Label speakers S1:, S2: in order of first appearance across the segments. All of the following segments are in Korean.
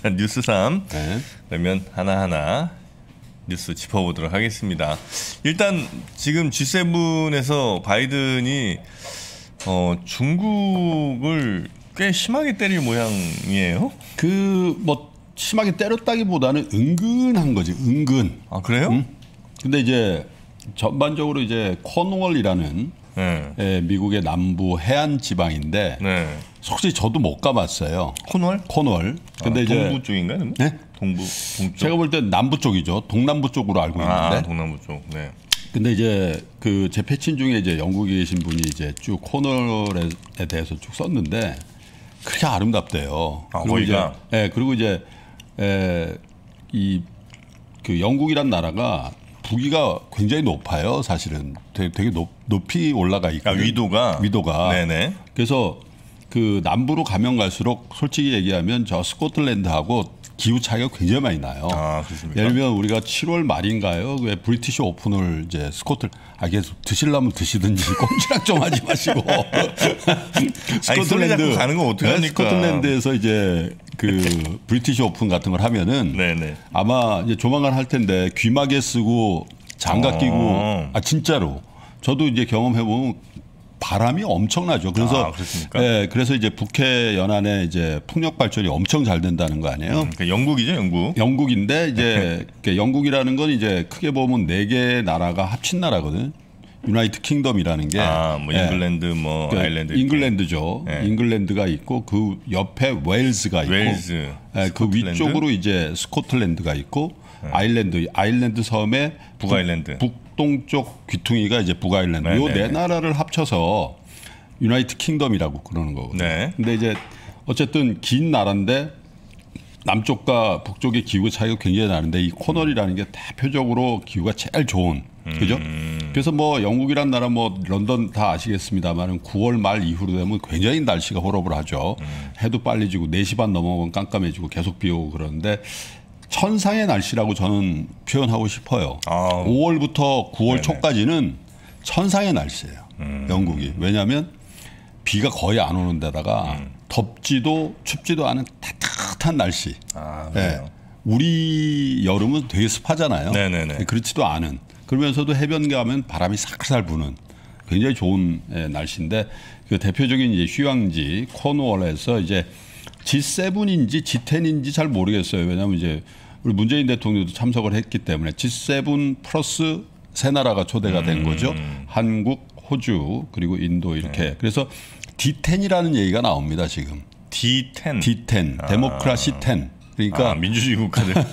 S1: 자 뉴스 3 네. 그러면 하나하나 뉴스 짚어보도록 하겠습니다. 일단 지금 G7에서 바이든이 어, 중국을 꽤 심하게 때릴 모양이에요. 그
S2: 뭐 심하게 때렸다기보다는 은근한 거지. 은근. 아 그래요? 응? 음. 근데 이제 전반적으로 이제 코월이라는 네. 예, 미국의 남부 해안 지방인데 네. 솔직히 저도 못 가봤어요. 코널? 코널. 근데 아, 이제 동부
S1: 쪽인가요? 네? 동부 동쪽. 제가 볼
S2: 때 남부 쪽이죠. 동남부 쪽으로 알고 아, 있는데. 아, 동남부 쪽. 네. 근데 이제 그 제 패친 중에 이제 영국에 계신 분이 이제 쭉 코널에 대해서 쭉 썼는데 그렇게 아름답대요. 아, 그리고 거기가? 이제 예, 그리고 이제 에, 예, 이그 영국이란 나라가 부기가 굉장히 높아요. 사실은 되게, 되게 높, 높이 올라가 있고 그 아, 위도가 위도가 네네. 그래서 그 남부로 가면 갈수록 솔직히 얘기하면 저 스코틀랜드하고 기후 차이가 굉장히 많이 나요. 아, 예를 들면 우리가 7월 말인가요? 왜 브리티시 오픈을 이제 스코틀 아 계속 드실라면 드시든지 꼼지락 좀 하지 마시고
S1: 스코틀랜드 가는 건 네, 어떻게 합니까? 스코틀랜드에서
S2: 이제 그 브리티시 오픈 같은 걸 하면은 네네. 네. 아마 이제 조만간 할 텐데 귀마개 쓰고 장갑 아. 끼고 아, 아 진짜로 저도 이제 경험해 보면 바람이 엄청나죠. 그래서 아, 예, 그래서 이제 북해 연안에 이제 풍력 발전이 엄청 잘 된다는 거 아니에요? 음, 그러니까 영국이죠, 영국. 영국인데 이제 영국이라는 건 이제 크게 보면 네 개의 나라가 합친 나라거든. 유나이트 킹덤이라는 게 아, 뭐 예. 잉글랜드 예, 뭐 그러니까 아일랜드 잉글랜드죠. 예. 잉글랜드가 있고 그 옆에 웨일즈가 있고 웨일즈, 예, 그 위쪽으로 이제 스코틀랜드가 있고 예. 아일랜드 아일랜드 섬에 북아일랜드 북 동쪽 귀퉁이가 이제 북아일랜드. 요네 네. 네 나라를 합쳐서 유나이트 킹덤이라고 그러는 거거든요. 네. 근데 이제 어쨌든 긴 나라인데 남쪽과 북쪽의 기후 차이가 굉장히 나는데 이 코널이라는 게 대표적으로 기후가 제일 좋은 그죠? 음. 그래서 뭐 영국이란 나라 뭐 런던 다 아시겠습니다만은 9월 말 이후로 되면 굉장히 날씨가 호롭을 하죠. 음. 해도 빨리 지고 4시 반넘어오면 깜깜해지고 계속 비 오고 그러는데 천상의 날씨라고 저는 표현하고 싶어요. 아. 5월부터 9월 네네. 초까지는 천상의 날씨예요. 음. 영국이 왜냐하면 비가 거의 안 오는 데다가 음. 덥지도 춥지도 않은 따뜻한 날씨. 아, 네. 우리 여름은 되게 습하잖아요. 네네네. 그렇지도 않은. 그러면서도 해변 가면 바람이 살살 부는 굉장히 좋은 예, 날씨인데 그 대표적인 이제 휴양지 코노월에서 이제 G7인지 G10인지 잘 모르겠어요. 왜냐하면 이제 우리 문재인 대통령도 참석을 했기 때문에 G7 플러스 세 나라가 초대가 된 음. 거죠. 음. 한국, 호주 그리고 인도 이렇게. 네. 그래서 D10이라는 얘기가 나옵니다 지금. D10. D10. 아. 데모크라시 10. 그러니까 아, 민주주의 국가들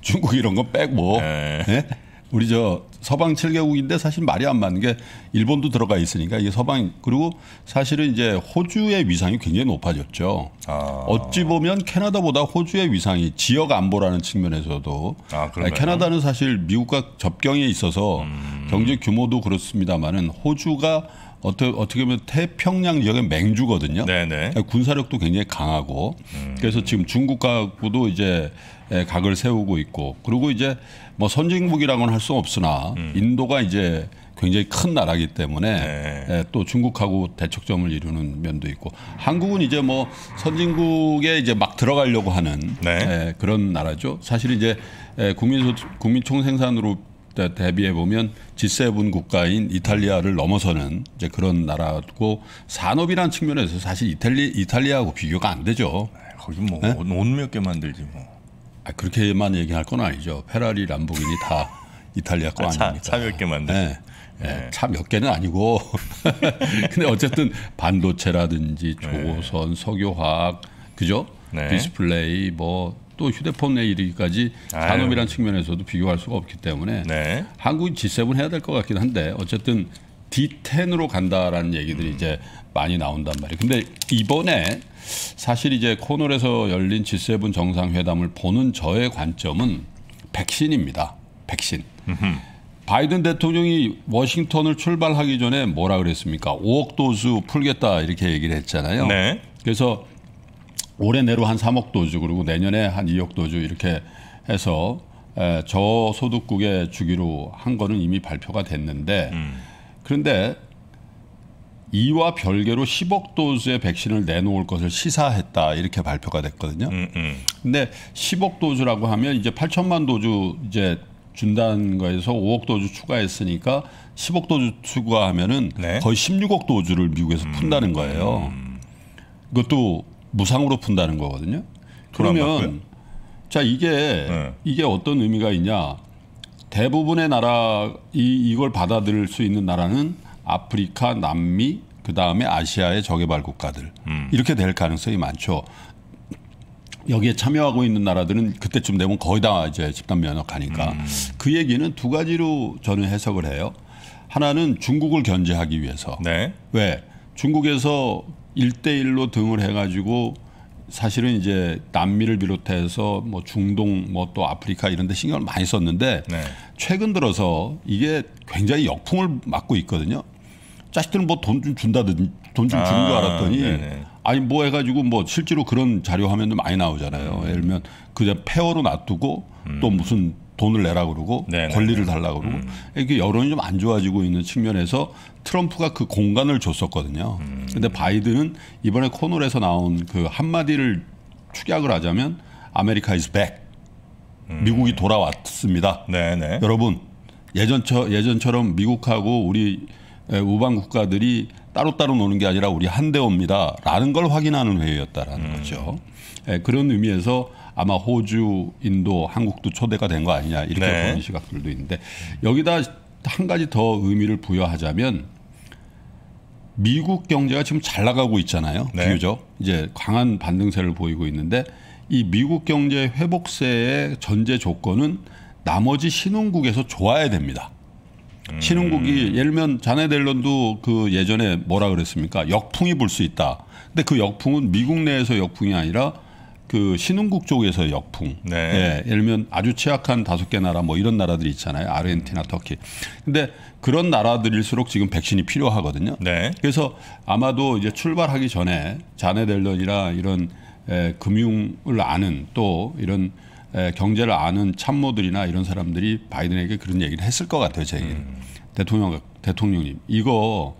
S2: 중국 이런 거 빼고 네. 네? 우리 저 서방 7개국인데 사실 말이 안 맞는 게 일본도 들어가 있으니까 이게 서방 그리고 사실은 이제 호주의 위상이 굉장히 높아졌죠. 아. 어찌 보면 캐나다보다 호주의 위상이 지역 안보라는 측면에서도 아, 캐나다는 사실 미국과 접경에 있어서 음. 경제 규모도 그렇습니다만은 호주가 어떻게, 어떻게 보면 태평양 지역의 맹주거든요. 그러 군사력도 굉장히 강하고 음. 그래서 지금 중국하고도 이제 예, 각을 세우고 있고 그리고 이제 뭐 선진국이라고는 할 수 없으나 음. 인도가 이제 굉장히 큰 나라기 때문에 네. 예, 또 중국하고 대척점을 이루는 면도 있고 한국은 이제 뭐 선진국에 이제 막 들어가려고 하는 네. 예, 그런 나라죠. 사실 이제 예, 국민 소 국민 총생산으로 대비해 보면 G7 국가인 이탈리아를 넘어서는 이제 그런 나라고 산업이라는 측면에서 사실 이탈리 이탈리아하고 비교가 안 되죠. 아, 거기 뭐 네? 온몇 개 만들지 뭐. 아, 그렇게만 얘기할 건 아니죠. 페라리, 람보기니 다 이탈리아 거 아, 아닙니까? 차몇 개만 예, 네. 네. 예. 차몇 개는 아니고 근데 어쨌든 반도체라든지 네. 조선, 네. 석유화학 그죠? 네. 디스플레이 뭐 또 휴대폰에 이르기까지 산업이란 측면에서도 비교할 수가 없기 때문에 네. 한국이 G7 해야 될 것 같긴 한데 어쨌든 D10으로 간다라는 얘기들이 음. 이제 많이 나온단 말이에요. 근데 이번에 사실 이제 코널에서 열린 G7 정상회담을 보는 저의 관점은 백신입니다. 백신. 음흠. 바이든 대통령이 워싱턴을 출발하기 전에 뭐라 그랬습니까? 5억 도수 풀겠다 이렇게 얘기를 했잖아요. 네. 그래서 올해 내로 한 3억 도주 그리고 내년에 한 2억 도주 이렇게 해서 저소득국에 주기로 한 거는 이미 발표가 됐는데 음. 그런데 이와 별개로 10억 도즈의 백신을 내놓을 것을 시사했다 이렇게 발표가 됐거든요. 음, 음. 근데 10억 도즈라고 하면 이제 8천만 도즈 이제 준다는 거에서 5억 도즈 추가했으니까 10억 도즈 추가하면은 네. 거의 16억 도즈를 미국에서 음, 푼다는 거예요. 음. 그것도 무상으로 푼다는 거거든요. 그러면 자 이게 네. 이게 어떤 의미가 있냐? 대부분의 나라 이 이걸 받아들일 수 있는 나라는 아프리카, 남미, 그 다음에 아시아의 저개발 국가들 음. 이렇게 될 가능성이 많죠. 여기에 참여하고 있는 나라들은 그때쯤 되면 거의 다 이제 집단 면역 하니까 음. 그 얘기는 두 가지로 저는 해석을 해요. 하나는 중국을 견제하기 위해서. 네. 왜? 중국에서 일대일로 등을 해가지고 사실은 이제 남미를 비롯해서 뭐 중동 뭐 또 아프리카 이런 데 신경을 많이 썼는데 네. 최근 들어서 이게 굉장히 역풍을 맞고 있거든요. 자식들은 뭐 돈 좀 준다든 돈좀 아, 주는 줄 아, 알았더니 네네. 아니 뭐 해가지고 뭐 실제로 그런 자료 화면도 많이 나오잖아요. 예를 들면 그냥 폐허로 놔두고 음. 또 무슨 돈을 내라 그러고 네네. 네, 권리를 네. 달라 그러고 음. 이게 여론이 좀 안 좋아지고 있는 측면에서 트럼프가 그 공간을 줬었거든요. 음. 근데 바이든은 이번에 코널에서 나온 그 한마디를 축약을 하자면 아메리카 is 백. 음. 미국이 돌아왔습니다. 네네. 네. 여러분 예전처, 예전처럼 미국하고 우리 예, 우방 국가들이 따로따로 노는 게 아니라 우리 한대옵니다라는 걸 확인하는 회의였다라는 음. 거죠. 에, 예, 그런 의미에서 아마 호주, 인도, 한국도 초대가 된 거 아니냐 이렇게 네. 보는 시각들도 있는데 여기다 한 가지 더 의미를 부여하자면 미국 경제가 지금 잘 나가고 있잖아요. 네. 비교적 이제 강한 반등세를 보이고 있는데 이 미국 경제 회복세의 전제 조건은 나머지 신흥국에서 좋아야 됩니다. 음. 신흥국이 예를 들면 자네 델런도 그 예전에 뭐라 그랬습니까? 역풍이 불 수 있다. 근데 그 역풍은 미국 내에서 역풍이 아니라 그 신흥국 쪽에서 의 역풍. 네. 예, 예를 들면 아주 취약한 다섯 개 나라 뭐 이런 나라들이 있잖아요. 아르헨티나, 터키. 근데 그런 나라들일수록 지금 백신이 필요하거든요. 네. 그래서 아마도 이제 출발하기 전에 자네 델런이라 이런 에, 금융을 아는 또 이런 예, 경제를 아는 참모들이나 이런 사람들이 바이든에게 그런 얘기를 했을 것 같아요. 제 얘기는. 음. 대통령, 대통령님. 이거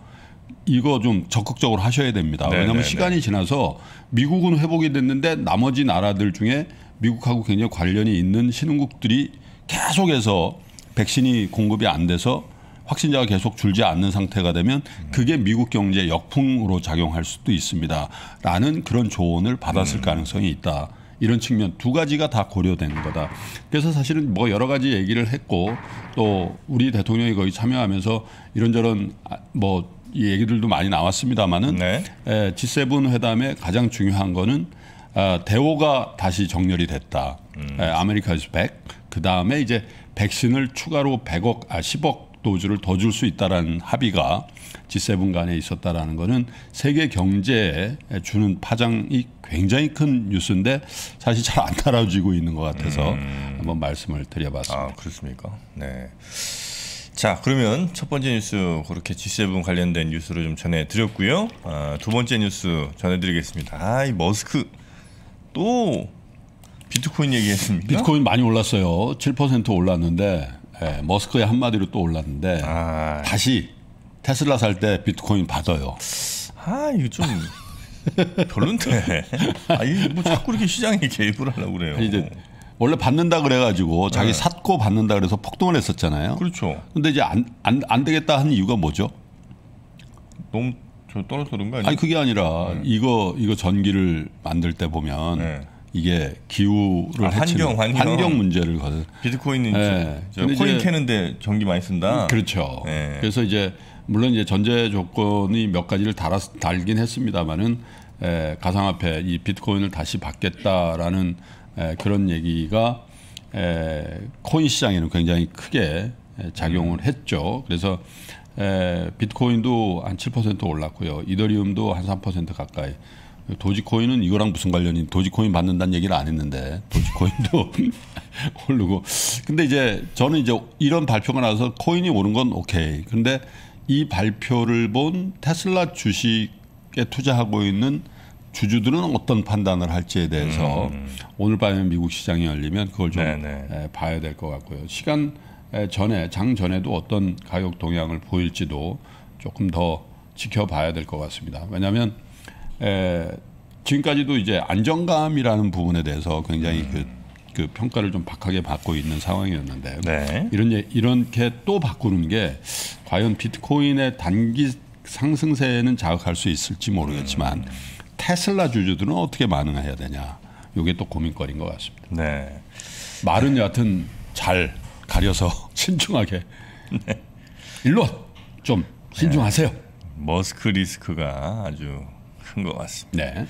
S2: 이거 좀 적극적으로 하셔야 됩니다. 네 왜냐하면 네, 네. 시간이 지나서 미국은 회복이 됐는데 나머지 나라들 중에 미국하고 굉장히 관련이 있는 신흥국들이 계속해서 백신이 공급이 안 돼서 확진자가 계속 줄지 않는 상태가 되면 음. 그게 미국 경제 역풍으로 작용할 수도 있습니다. 라는 그런 조언을 받았을 음. 가능성이 있다. 이런 측면 두 가지가 다 고려된 거다. 그래서 사실은 뭐 여러 가지 얘기를 했고 또 우리 대통령이 거기 참여하면서 이런저런 아, 뭐 얘기들도 많이 나왔습니다마는 네. 에, G7 회담의 가장 중요한 거는 아, 대오가 다시 정렬이 됐다. 음. 에, 아메리카에서 1그 다음에 이제 백신을 추가로 100억, 아, 10억 노주를더줄수 있다라는 합의가 G7 간에 있었다라는 것은 세계 경제에 주는 파장이 굉장히 큰 뉴스인데 사실 잘 안 따라주고
S1: 있는 것 같아서 음. 한번 말씀을 드려봤습니다. 아, 그렇습니까? 네. 자 그러면 첫 번째 뉴스 그렇게 G7 관련된 뉴스를 좀 전해드렸고요. 아, 두 번째 뉴스 전해드리겠습니다. 아이 머스크 또 비트코인
S2: 얘기했습니다. 비트코인 많이 올랐어요. 7% 올랐는데 예, 머스크의 한마디로 또 올랐는데 아. 다시 테슬라 살 때 비트코인 받아요.
S1: 아 이거 좀 별론데. 아니 뭐 자꾸 이렇게 시장에 개입을 하려고 그래요. 이제
S2: 원래 받는다 그래가지고 자기 네. 샀고 받는다 그래서 폭동을 했었잖아요. 그렇죠. 근데 이제 안, 안, 안 되겠다 한 이유가 뭐죠?
S1: 너무 저 떨어뜨린 거 아니에요? 아니 그게
S2: 아니라 네. 이거 이거 전기를 만들 때 보면. 네. 이게 기후를 아, 환경, 환경 환경 문제를 거든 비트코인은 네. 코인 캐는데 전기 많이 쓴다. 그렇죠. 네. 그래서 이제 물론 이제 전제 조건이 몇 가지를 달았, 달긴 했습니다만은 에, 예, 가상화폐 이 비트코인을 다시 받겠다라는 에, 예, 그런 얘기가 에, 코인 시장에는 굉장히 크게 에, 작용을 했죠. 그래서 에, 비트코인도 한 7% 올랐고요. 이더리움도 한 3% 가까이. 도지코인은 이거랑 무슨 관련이 도지코인 받는다는 얘기를 안 했는데 도지코인도 오르고 근데 이제 저는 이제 이런 발표가 나서 와 코인이 오른 건 오케이 근데 이 발표를 본 테슬라 주식에 투자하고 있는 주주들은 어떤 판단을 할지에 대해서 음. 오늘 밤에 미국 시장이 열리면 그걸 좀 네네. 예, 봐야 될 것 같고요 시간 예, 전에 장 전에도 어떤 가격 동향을 보일지도 조금 더 지켜봐야 될 것 같습니다 왜냐하면 에, 예, 지금까지도 이제 안정감이라는 부분에 대해서 굉장히 음. 그, 그, 평가를 좀 박하게 받고 있는 상황이었는데 네. 이런 예, 이렇게 또 바꾸는 게 과연 비트코인의 단기 상승세에는 자극할 수 있을지 모르겠지만 음. 테슬라 주주들은 어떻게 반응해야 되냐 이게 또 고민거리인 것 같습니다. 네. 말은 여하튼 잘 가려서 신중하게 네.
S1: 일로 좀
S2: 신중하세요. 네.
S1: 머스크 리스크가 아주 큰것 같습니다. 네.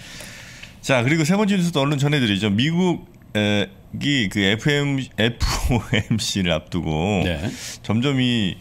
S1: 자 그리고 세 번째 뉴스도 얼른 전해드리죠. 미국이 그 FM, FOMC를 앞두고 네. 점점 이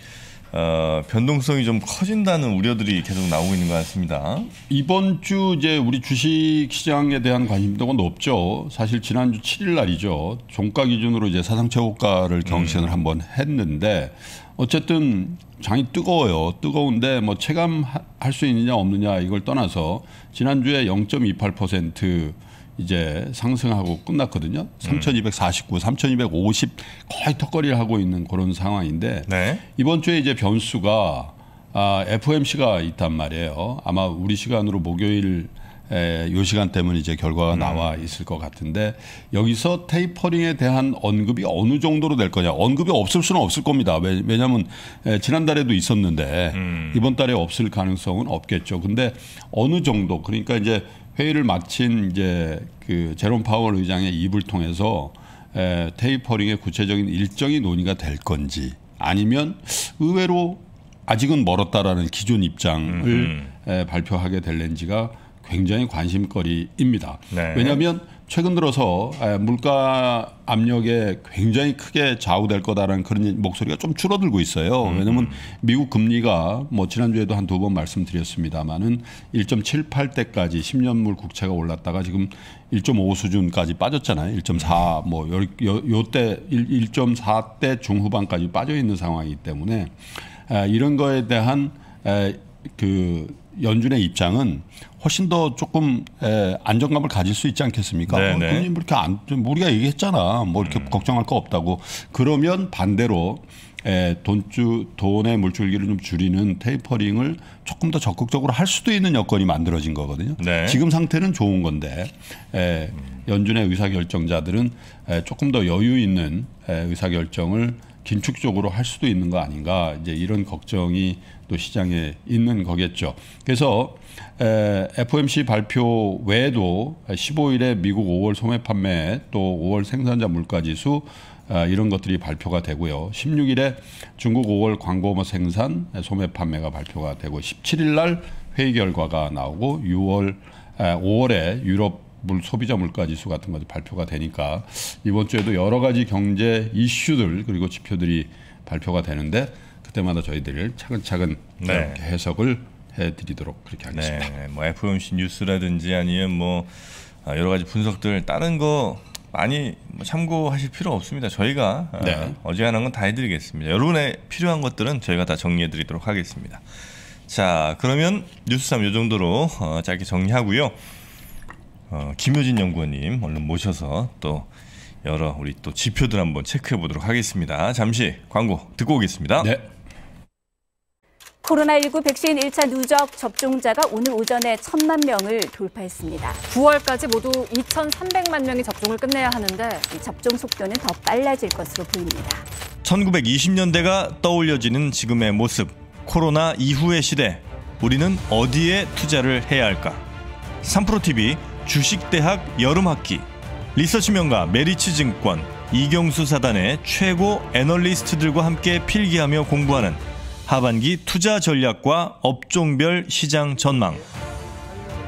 S1: 어, 변동성이 좀 커진다는 우려들이 계속 나오고 있는 것 같습니다. 이번
S2: 주 이제 우리 주식 시장에 대한 관심도가 높죠. 사실 지난주 7일 날이죠. 종가 기준으로 이제 사상 최고가를 경신을 음. 한번 했는데 어쨌든 장이 뜨거워요. 뜨거운데 뭐 체감할 수 있느냐 없느냐 이걸 떠나서 지난주에 0.28% 이제 상승하고 끝났거든요. 3,249, 음. 3,250 거의 턱걸이를 하고 있는 그런 상황인데 네. 이번 주에 이제 변수가 아, FOMC가 있단 말이에요. 아마 우리 시간으로 목요일 에, 요 시간 때문에 이제 결과가 음. 나와 있을 것 같은데 여기서 테이퍼링에 대한 언급이 어느 정도로 될 거냐 언급이 없을 수는 없을 겁니다 왜, 왜냐하면 에, 지난달에도 있었는데 음. 이번 달에 없을 가능성은 없겠죠 근데 어느 정도 그러니까 이제 회의를 마친 이제 그 제롬 파월 의장의 입을 통해서 에, 테이퍼링의 구체적인 일정이 논의가 될 건지 아니면 의외로 아직은 멀었다라는 기존 입장을 음. 에, 발표하게 될는지가 굉장히 관심거리입니다. 네. 왜냐하면 최근 들어서 물가 압력에 굉장히 크게 좌우될 거다라는 그런 목소리가 좀 줄어들고 있어요. 음, 왜냐하면 음. 미국 금리가 뭐 지난주에도 한 두 번 말씀드렸습니다만은 1.78대까지 10년물 국채가 올랐다가 지금 1.5 수준까지 빠졌잖아요. 1.4뭐 음. 요, 때 1.4대 중후반까지 빠져 있는 상황이기 때문에 이런 거에 대한 그 연준의 입장은 훨씬 더 조금 에, 안정감을 가질 수 있지 않겠습니까? 네, 어, 네. 뭐 렇게안 우리가 얘기했잖아. 뭐 이렇게 음. 걱정할 거 없다고. 그러면 반대로 예, 돈주 돈의 물줄기를 좀 줄이는 테이퍼링을 조금 더 적극적으로 할 수도 있는 여건이 만들어진 거거든요. 네. 지금 상태는 좋은 건데 에, 예, 연준의 의사결정자들은 에, 예, 조금 더 여유 있는 에, 의사결정을 긴축적으로 할 수도 있는 거 아닌가 이제 이런 걱정이 또 시장에 있는 거겠죠. 그래서 에, FOMC 발표 외에도 15일에 미국 5월 소매 판매 또 5월 생산자 물가지수 어, 이런 것들이 발표가 되고요. 16일에 중국 5월 광고업 생산 소매 판매가 발표가 되고 17일 날 회의 결과가 나오고 6월 5월에 유럽 물 소비자 물가 지수 같은 것이 발표가 되니까 이번 주에도 여러 가지 경제 이슈들 그리고 지표들이 발표가 되는데 그때마다
S1: 저희들을 차근차근 네. 해석을 해드리도록 그렇게 네. 하겠습니다. 네, 뭐 FOMC 뉴스라든지 아니면 뭐 아, 여러 가지 분석들 다른 거 많이 뭐 참고하실 필요 없습니다. 저희가 아, 네. 어지간한 건다 해드리겠습니다. 여러분의 필요한 것들은 저희가 다 정리해드리도록 하겠습니다. 자, 그러면 뉴스삼 요 정도로 어, 짧게 정리하고요. 어, 김효진 연구원님 얼른 모셔서 또 여러 우리 또 지표들 한번 체크해 보도록 하겠습니다. 잠시 광고 듣고 오겠습니다. 네. 코로나19 백신 1차 누적 접종자가 오늘 오전에 천만
S2: 명을 돌파했습니다. 9월까지 모두 2,300만 명이 접종을 끝내야 하는데 이 접종 속도는 더 빨라질 것으로 보입니다.
S1: 1920년대가 떠올려지는 지금의 모습. 코로나 이후의 시대. 우리는 어디에 투자를 해야 할까? 3프로TV 주식대학 여름학기. 리서치 명가 메리츠 증권 이경수 사단의 최고 애널리스트들과 함께 필기하며 공부하는 하반기 투자 전략과 업종별 시장 전망.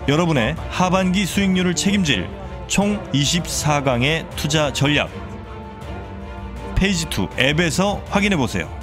S1: 여러분의 하반기 수익률을 책임질 총 24강의 투자 전략. 페이지 2 앱에서 확인해 보세요.